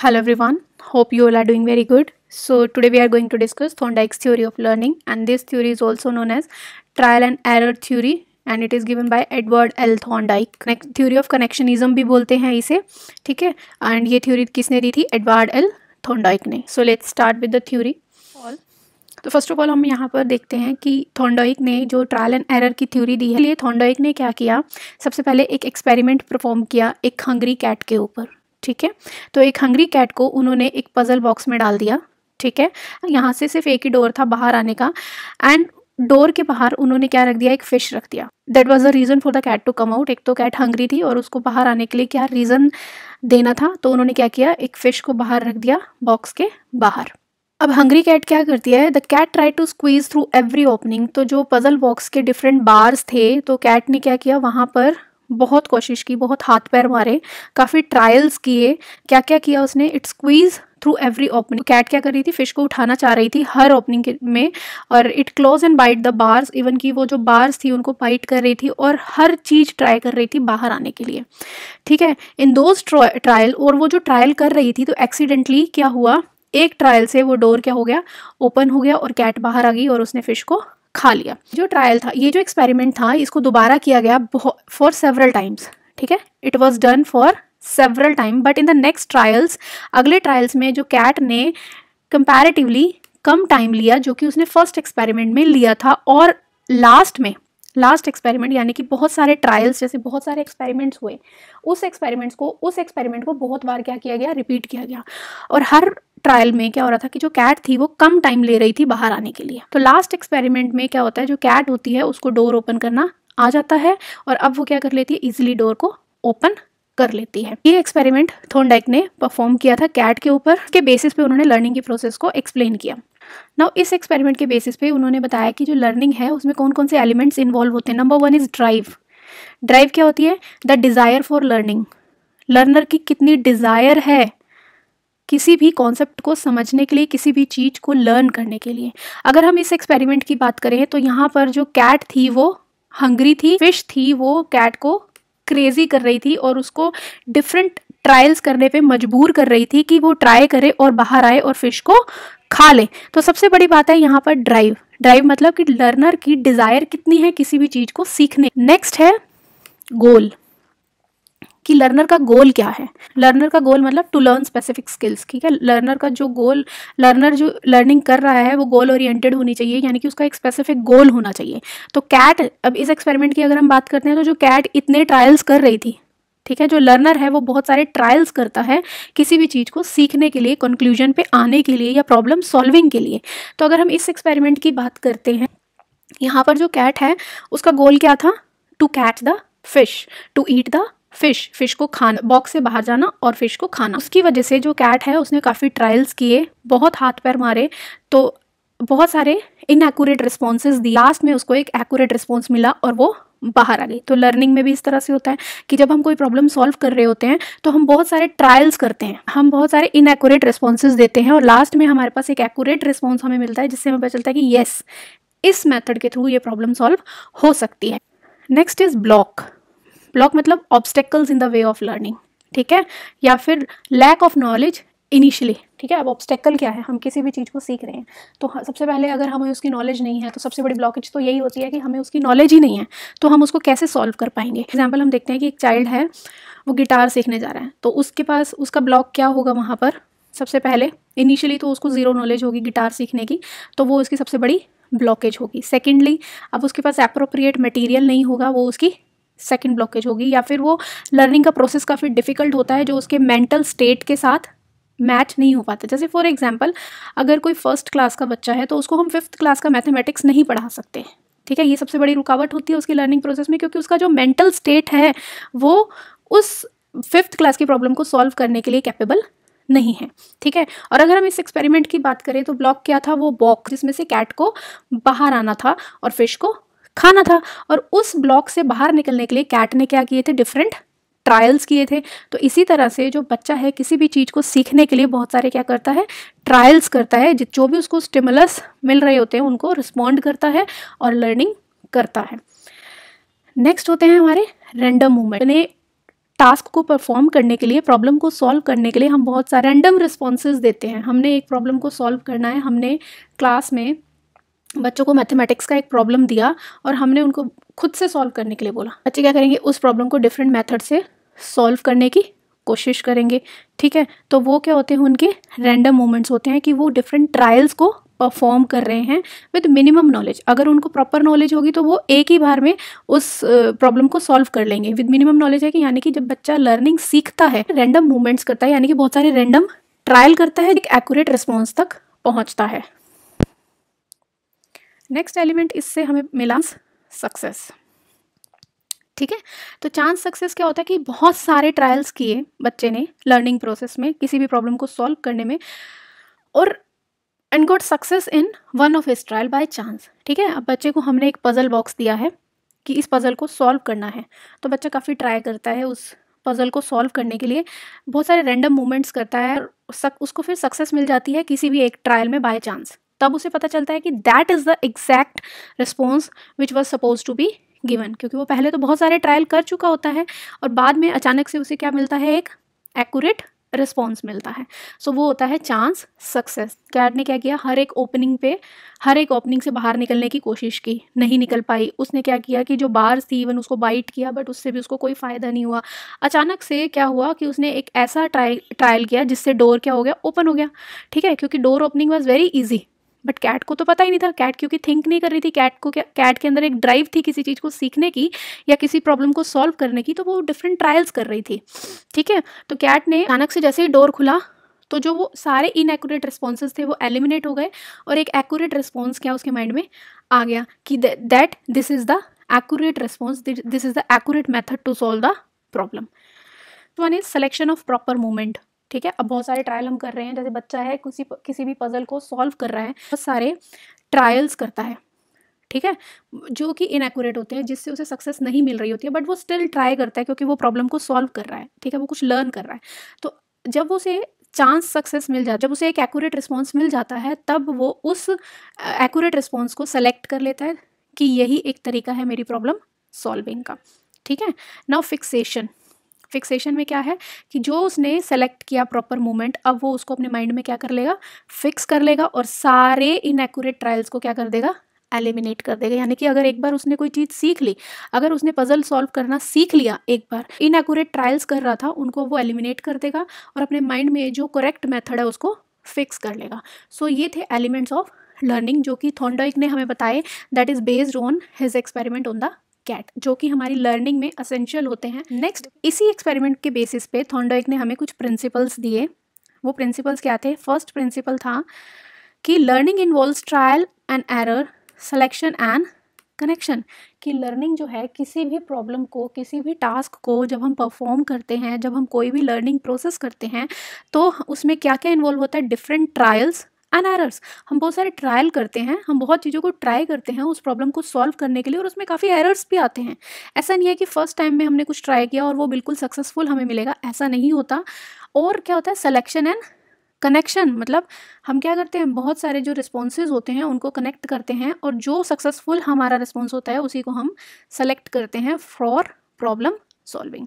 Hello everyone, hope you all are doing very good. So today we are going to discuss Thorndike's theory of learning and this theory is also known as trial and error theory and it is given by edward l thorndike next theory of connectionism भी बोलते हैं इसे ठीक है and ये theory किसने दी थी edward l thorndike ने so let's start with the theory all तो फर्स्ट ऑफ ऑल हम यहाँ पर देखते हैं कि थॉन्डोइक ने जो ट्रायल एंड एरर की थ्योरी दी है लिए थॉन्डोइक ने क्या किया सबसे पहले एक एक्सपेरिमेंट परफॉर्म किया एक हंगरी कैट के ऊपर ठीक है तो एक हंगरी कैट को उन्होंने एक पज़ल बॉक्स में डाल दिया ठीक है यहाँ से सिर्फ एक ही डोर था बाहर आने का एंड डोर के बाहर उन्होंने क्या रख दिया एक फिश रख दिया that was the reason for the cat to come out एक तो कैट हंग्री थी और उसको बाहर आने के लिए क्या रीज़न देना था तो उन्होंने क्या किया एक फ़िश को बाहर रख दिया बॉक्स के बाहर अब हंग्री कैट क्या करती है the cat try to squeeze through every opening तो जो पजल बॉक्स के डिफरेंट बार्स थे तो कैट ने क्या किया वहाँ पर बहुत कोशिश की बहुत हाथ पैर मारे काफ़ी ट्रायल्स किए क्या क्या किया उसने it squeeze through every opening cat क्या कर रही थी फिश को उठाना चाह रही थी हर ओपनिंग में और it close and bite the bars even की वो जो बार्स थी उनको बाइट कर रही थी और हर चीज़ ट्राई कर रही थी बाहर आने के लिए ठीक है इन दोज ट्रायल और वो जो ट्रायल कर रही थी तो एक्सीडेंटली क्या हुआ एक ट्रायल से वो डोर क्या हो गया ओपन हो गया और कैट बाहर आ गई और उसने फिश को खा लिया जो ट्रायल था ये जो एक्सपेरिमेंट था इसको दोबारा किया गया फॉर सेवरल टाइम्स ठीक है it was done for several time but in the next trials अगले ट्रायल्स में जो कैट ने कंपेरेटिवली कम टाइम लिया जो कि उसने फर्स्ट एक्सपेरिमेंट में लिया था और लास्ट में लास्ट एक्सपेरिमेंट यानी कि बहुत सारे ट्रायल्स जैसे बहुत सारे एक्सपेरिमेंट्स हुए उस एक्सपेरिमेंट्स को उस एक्सपेरिमेंट को बहुत बार क्या किया गया रिपीट किया गया और हर ट्रायल में क्या हो रहा था कि जो कैट थी वो कम टाइम ले रही थी बाहर आने के लिए तो लास्ट एक्सपेरिमेंट में क्या होता है जो कैट होती है उसको डोर ओपन करना आ जाता है और अब वो क्या कर लेती है इजिली डोर को ओपन कर लेती है ये एक्सपेरिमेंट थोनडाइक ने परफॉर्म किया था कैट के ऊपर के बेसिस पे उन्होंने लर्निंग की प्रोसेस को एक्सप्लेन किया नाउ इस एक्सपेरिमेंट के बेसिस पे उन्होंने बताया कि जो लर्निंग है उसमें कौन कौन से एलिमेंट्स इन्वॉल्व होते हैं number one is drive drive क्या होती है the desire for learning learner की कितनी डिज़ायर है किसी भी कॉन्सेप्ट को समझने के लिए किसी भी चीज़ को लर्न करने के लिए अगर हम इस एक्सपेरिमेंट की बात करें तो यहाँ पर जो कैट थी वो हंग्री थी फिश थी वो कैट को क्रेज़ी कर रही थी और उसको डिफरेंट ट्रायल्स करने पे मजबूर कर रही थी कि वो ट्राई करे और बाहर आए और फिश को खा ले तो सबसे बड़ी बात है यहाँ पर ड्राइव ड्राइव मतलब कि लर्नर की डिज़ायर कितनी है किसी भी चीज़ को सीखने नेक्स्ट है गोल कि लर्नर का गोल क्या है लर्नर का गोल मतलब टू लर्न स्पेसिफिक स्किल्स ठीक है लर्नर का जो गोल लर्नर जो लर्निंग कर रहा है वो गोल ओरिएंटेड होनी चाहिए यानी कि उसका एक स्पेसिफिक गोल होना चाहिए तो कैट अब इस एक्सपेरिमेंट की अगर हम बात करते हैं तो जो कैट इतने ट्रायल्स कर रही थी ठीक है जो लर्नर है वो बहुत सारे ट्रायल्स करता है किसी भी चीज़ को सीखने के लिए कंक्लूजन पे आने के लिए या प्रॉब्लम सॉल्विंग के लिए तो अगर हम इस एक्सपेरिमेंट की बात करते हैं यहाँ पर जो कैट है उसका गोल क्या था to catch the fish to eat the fish fish को खाना बॉक्स से बाहर जाना और फिश को खाना उसकी वजह से जो कैट है उसने काफ़ी ट्रायल्स किए बहुत हाथ पैर मारे तो बहुत सारे इनएक्यूरेट रिस्पॉन्सेज दिए लास्ट में उसको एक एक्यूरेट रिस्पॉन्स मिला और वो बाहर आ गई तो लर्निंग में भी इस तरह से होता है कि जब हम कोई प्रॉब्लम सॉल्व कर रहे होते हैं तो हम बहुत सारे ट्रायल्स करते हैं हम बहुत सारे इनएक्यूरेट रिस्पॉन्सेज देते हैं और लास्ट में हमारे पास एक एक्यूरेट रिस्पॉन्स हमें मिलता है जिससे हमें पता चलता है कि येस इस मैथड के थ्रू ये प्रॉब्लम सॉल्व हो सकती है नेक्स्ट इज़ ब्लॉक ब्लॉक मतलब obstacles in the way of learning ठीक है या फिर लैक ऑफ नॉलेज इनिशियली ठीक है अब ऑब्स्टेकल क्या है हम किसी भी चीज़ को सीख रहे हैं तो सबसे पहले अगर हमें उसकी नॉलेज नहीं है तो सबसे बड़ी ब्लॉकेज तो यही होती है कि हमें उसकी नॉलेज ही नहीं है तो हम उसको कैसे सॉल्व कर पाएंगे एग्जाम्पल हम देखते हैं कि एक चाइल्ड है वो गिटार सीखने जा रहा है तो उसके पास उसका ब्लॉक क्या होगा वहाँ पर सबसे पहले इनिशियली तो उसको ज़ीरो नॉलेज होगी गिटार सीखने की तो वो उसकी सबसे बड़ी ब्लॉकेज होगी सेकेंडली अब उसके पास अप्रोप्रिएट मटेरियल नहीं होगा वो उसकी सेकेंड ब्लॉकेज होगी या फिर वो लर्निंग का प्रोसेस काफ़ी डिफ़िकल्ट होता है जो उसके मेंटल स्टेट के साथ मैच नहीं हो पाता जैसे फॉर एग्जाम्पल अगर कोई फर्स्ट क्लास का बच्चा है तो उसको हम फिफ्थ क्लास का मैथमेटिक्स नहीं पढ़ा सकते ठीक है ये सबसे बड़ी रुकावट होती है उसकी लर्निंग प्रोसेस में क्योंकि उसका जो मेंटल स्टेट है वो उस फिफ्थ क्लास की प्रॉब्लम को सॉल्व करने के लिए कैपेबल नहीं है ठीक है और अगर हम इस एक्सपेरिमेंट की बात करें तो ब्लॉक क्या था वो बॉक जिसमें से कैट को बाहर आना था और फिश को खाना था और उस ब्लॉक से बाहर निकलने के लिए कैट ने क्या किए थे डिफरेंट ट्रायल्स किए थे तो इसी तरह से जो बच्चा है किसी भी चीज़ को सीखने के लिए बहुत सारे क्या करता है ट्रायल्स करता है जो भी उसको स्टिमुलस मिल रहे होते हैं उनको रिस्पॉन्ड करता है और लर्निंग करता है नेक्स्ट होते हैं हमारे रेंडम मूवमेंट ने टास्क को परफॉर्म करने के लिए प्रॉब्लम को सॉल्व करने के लिए हम बहुत सारे रैंडम रिस्पॉन्सेज देते हैं हमने एक प्रॉब्लम को सॉल्व करना है हमने क्लास में बच्चों को मैथमेटिक्स का एक प्रॉब्लम दिया और हमने उनको खुद से सॉल्व करने के लिए बोला बच्चे क्या करेंगे उस प्रॉब्लम को डिफरेंट मेथड से सॉल्व करने की कोशिश करेंगे ठीक है तो वो क्या होते हैं उनके रैंडम मोमेंट्स होते हैं कि वो डिफरेंट ट्रायल्स को परफॉर्म कर रहे हैं विद मिनिमम नॉलेज अगर उनको प्रॉपर नॉलेज होगी तो वो एक ही बार में उस प्रॉब्लम को सॉल्व कर लेंगे विद मिनिमम नॉलेज है कि यानी कि जब बच्चा लर्निंग सीखता है रैंडम मूवमेंट्स करता है यानी कि बहुत सारे रैंडम ट्रायल करता है एक एक्यूरेट रिस्पॉन्स तक पहुंचता है नेक्स्ट एलिमेंट इससे हमें मिला सक्सेस ठीक है तो चांस सक्सेस क्या होता है कि बहुत सारे ट्रायल्स किए बच्चे ने लर्निंग प्रोसेस में किसी भी प्रॉब्लम को सॉल्व करने में और and got success in one of his trial by chance ठीक है अब बच्चे को हमने एक पज़ल बॉक्स दिया है कि इस पज़ल को सॉल्व करना है तो बच्चा काफ़ी ट्राई करता है उस पज़ल को सॉल्व करने के लिए बहुत सारे रैंडम मूवमेंट्स करता है और सक, उसको फिर सक्सेस मिल जाती है किसी भी एक ट्रायल में बाय चांस तब उसे पता चलता है कि that is the exact response which was suppose to be given क्योंकि वो पहले तो बहुत सारे ट्रायल कर चुका होता है और बाद में अचानक से उसे क्या मिलता है एक एक्यूरेट रिस्पॉन्स मिलता है सो so, वो होता है चांस सक्सेस कैट ने क्या किया हर एक ओपनिंग पे हर एक ओपनिंग से बाहर निकलने की कोशिश की नहीं निकल पाई उसने क्या किया कि जो बार थी इवन उसको बाइट किया बट उससे भी उसको कोई फ़ायदा नहीं हुआ अचानक से क्या हुआ कि उसने एक ऐसा ट्रायल ट्रायल किया जिससे डोर क्या हो गया ओपन हो गया ठीक है क्योंकि door opening was very easy but cat को तो पता ही नहीं था कैट क्योंकि थिंक नहीं कर रही थी कैट को क्या कैट के अंदर एक ड्राइव थी किसी चीज़ को सीखने की या किसी प्रॉब्लम को सॉल्व करने की तो वो डिफरेंट ट्रायल्स कर रही थी ठीक है तो कैट ने अचानक से जैसे ही डोर खुला तो जो वो सारे इनएक्यूरेट रिस्पॉन्सेज थे वो एलिमिनेट हो गए और एक एक्यूरेट रिस्पॉन्स क्या उसके माइंड में आ गया कि that this is the accurate response this is the accurate method to solve the problem one is selection of proper movement ठीक है अब बहुत सारे ट्रायल हम कर रहे हैं जैसे बच्चा है किसी किसी भी पज़ल को सॉल्व कर रहा है बहुत सारे ट्रायल्स करता है ठीक है जो कि इनएक्यूरेट होते हैं जिससे उसे सक्सेस नहीं मिल रही होती है बट वो स्टिल ट्राई करता है क्योंकि वो प्रॉब्लम को सॉल्व कर रहा है ठीक है वो कुछ लर्न कर रहा है तो जब उसे चांस सक्सेस मिल जाता है जब उसे एक एक्यूरेट रिस्पॉन्स मिल जाता है तब वो उस एक्यूरेट रिस्पॉन्स को सेलेक्ट कर लेता है कि यही एक तरीका है मेरी प्रॉब्लम सॉल्विंग का ठीक है नाउ फिक्सेशन फिक्सेशन में क्या है कि जो उसने सेलेक्ट किया प्रॉपर मोमेंट अब वो उसको अपने माइंड में क्या कर लेगा फिक्स कर लेगा और सारे इनएक्यूरेट ट्रायल्स को क्या कर देगा एलिमिनेट कर देगा यानी कि अगर एक बार उसने कोई चीज़ सीख ली अगर उसने पजल सॉल्व करना सीख लिया एक बार इनएक्यूरेट ट्रायल्स कर रहा था उनको वो एलिमिनेट कर देगा और अपने माइंड में जो करेक्ट मेथड है उसको फिक्स कर लेगा सो so, ये थे एलिमेंट्स ऑफ लर्निंग जो कि थॉन्डोइक ने हमें बताए that is based on his experiment on the cat जो कि हमारी लर्निंग में असेंशियल होते हैं नेक्स्ट इसी एक्सपेरिमेंट के बेसिस पे थॉन्डोइक ने हमें कुछ प्रिंसिपल्स दिए वो प्रिंसिपल्स क्या थे फर्स्ट प्रिंसिपल था कि learning involve trial and error selection and connection कि लर्निंग जो है किसी भी प्रॉब्लम को किसी भी टास्क को जब हम परफॉर्म करते हैं जब हम कोई भी लर्निंग प्रोसेस करते हैं तो उसमें क्या क्या इन्वॉल्व होता है डिफरेंट ट्रायल्स एंड एरर्स हम बहुत सारे ट्रायल करते हैं हम बहुत चीज़ों को ट्राई करते हैं उस प्रॉब्लम को सॉल्व करने के लिए और उसमें काफ़ी एरर्स भी आते हैं ऐसा नहीं है कि फ़र्स्ट टाइम में हमने कुछ ट्राई किया और वो बिल्कुल सक्सेसफुल हमें मिलेगा ऐसा नहीं होता और क्या होता है सलेक्शन एंड कनेक्शन मतलब हम क्या करते हैं बहुत सारे जो रिस्पॉन्सेज होते हैं उनको कनेक्ट करते हैं और जो सक्सेसफुल हमारा रिस्पॉन्स होता है उसी को हम सेलेक्ट करते हैं फॉर प्रॉब्लम सॉल्विंग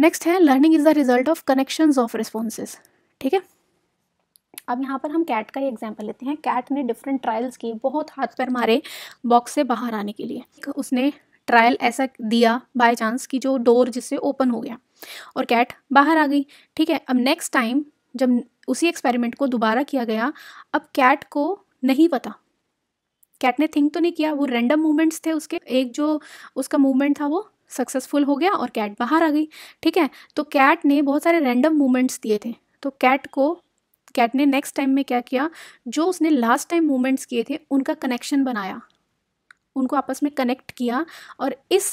नेक्स्ट है learning is the result of connections of responses ठीक है अब यहाँ पर हम कैट का ही एग्जाम्पल लेते हैं कैट ने डिफरेंट ट्रायल्स किए बहुत हाथ पैर मारे बॉक्स से बाहर आने के लिए उसने ट्रायल ऐसा दिया बाय चांस कि जो डोर जिससे ओपन हो गया और कैट बाहर आ गई ठीक है अब नेक्स्ट टाइम जब उसी एक्सपेरिमेंट को दोबारा किया गया अब कैट को नहीं पता कैट ने थिंक तो नहीं किया वो रैंडम मूवमेंट्स थे उसके एक जो उसका मूवमेंट था वो सक्सेसफुल हो गया और कैट बाहर आ गई ठीक है तो कैट ने बहुत सारे रैंडम मूवमेंट्स दिए थे तो कैट को कैट ने नेक्स्ट टाइम में क्या किया जो उसने लास्ट टाइम मूवमेंट्स किए थे उनका कनेक्शन बनाया उनको आपस में कनेक्ट किया और इस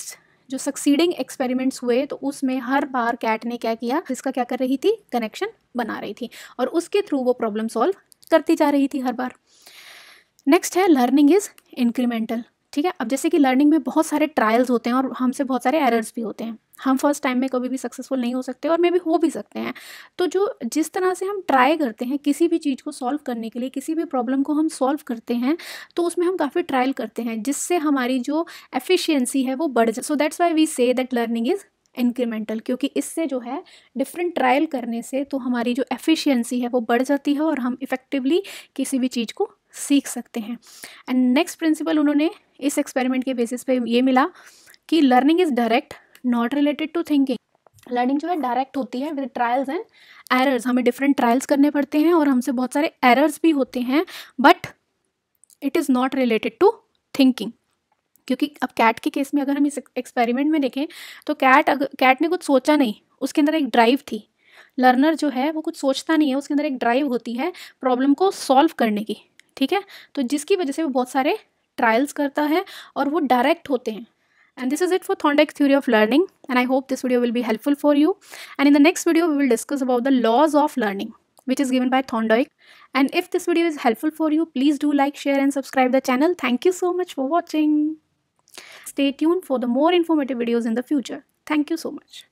जो सक्सीडिंग एक्सपेरिमेंट्स हुए तो उसमें हर बार कैट ने क्या किया इसका क्या कर रही थी कनेक्शन बना रही थी और उसके थ्रू वो प्रॉब्लम सॉल्व करती जा रही थी हर बार नेक्स्ट है लर्निंग इज़ इंक्रीमेंटल ठीक है अब जैसे कि लर्निंग में बहुत सारे ट्रायल्स होते हैं और हमसे बहुत सारे एरर्स भी होते हैं हम फर्स्ट टाइम में कभी भी सक्सेसफुल नहीं हो सकते और मे भी हो भी सकते हैं तो जो जिस तरह से हम ट्राई करते हैं किसी भी चीज़ को सॉल्व करने के लिए किसी भी प्रॉब्लम को हम सॉल्व करते हैं तो उसमें हम काफ़ी ट्रायल करते हैं जिससे हमारी जो एफिशियंसी है वो बढ़ जाए so that's why we say that learning is incremental क्योंकि इससे जो है डिफरेंट ट्रायल करने से तो हमारी जो एफिशिएंसी है वो बढ़ जाती है और हम इफ़ेक्टिवली किसी भी चीज़ को सीख सकते हैं एंड नेक्स्ट प्रिंसिपल उन्होंने इस एक्सपेरिमेंट के बेसिस पे ये मिला कि learning is direct not related to thinking learning जो है डायरेक्ट होती है विद ट्रायल्स एंड एरर्स हमें डिफरेंट ट्रायल्स करने पड़ते हैं और हमसे बहुत सारे एरर्स भी होते हैं but it is not related to thinking क्योंकि अब कैट के केस में अगर हम इस एक्सपेरिमेंट में देखें तो कैट कैट ने कुछ सोचा नहीं उसके अंदर एक ड्राइव थी लर्नर जो है वो कुछ सोचता नहीं है उसके अंदर एक ड्राइव होती है प्रॉब्लम को सॉल्व करने की ठीक है तो जिसकी वजह से वो बहुत सारे ट्रायल्स करता है और वो डायरेक्ट होते हैं and this is it for Thorndike's theory of learning and I hope this video will be helpful for you and in the next video we will discuss about the laws of learning which is given by Thorndike and if this video is helpful for you please do like share and subscribe the channel thank you so much for watching stay tune for the more informative videos in the future thank you so much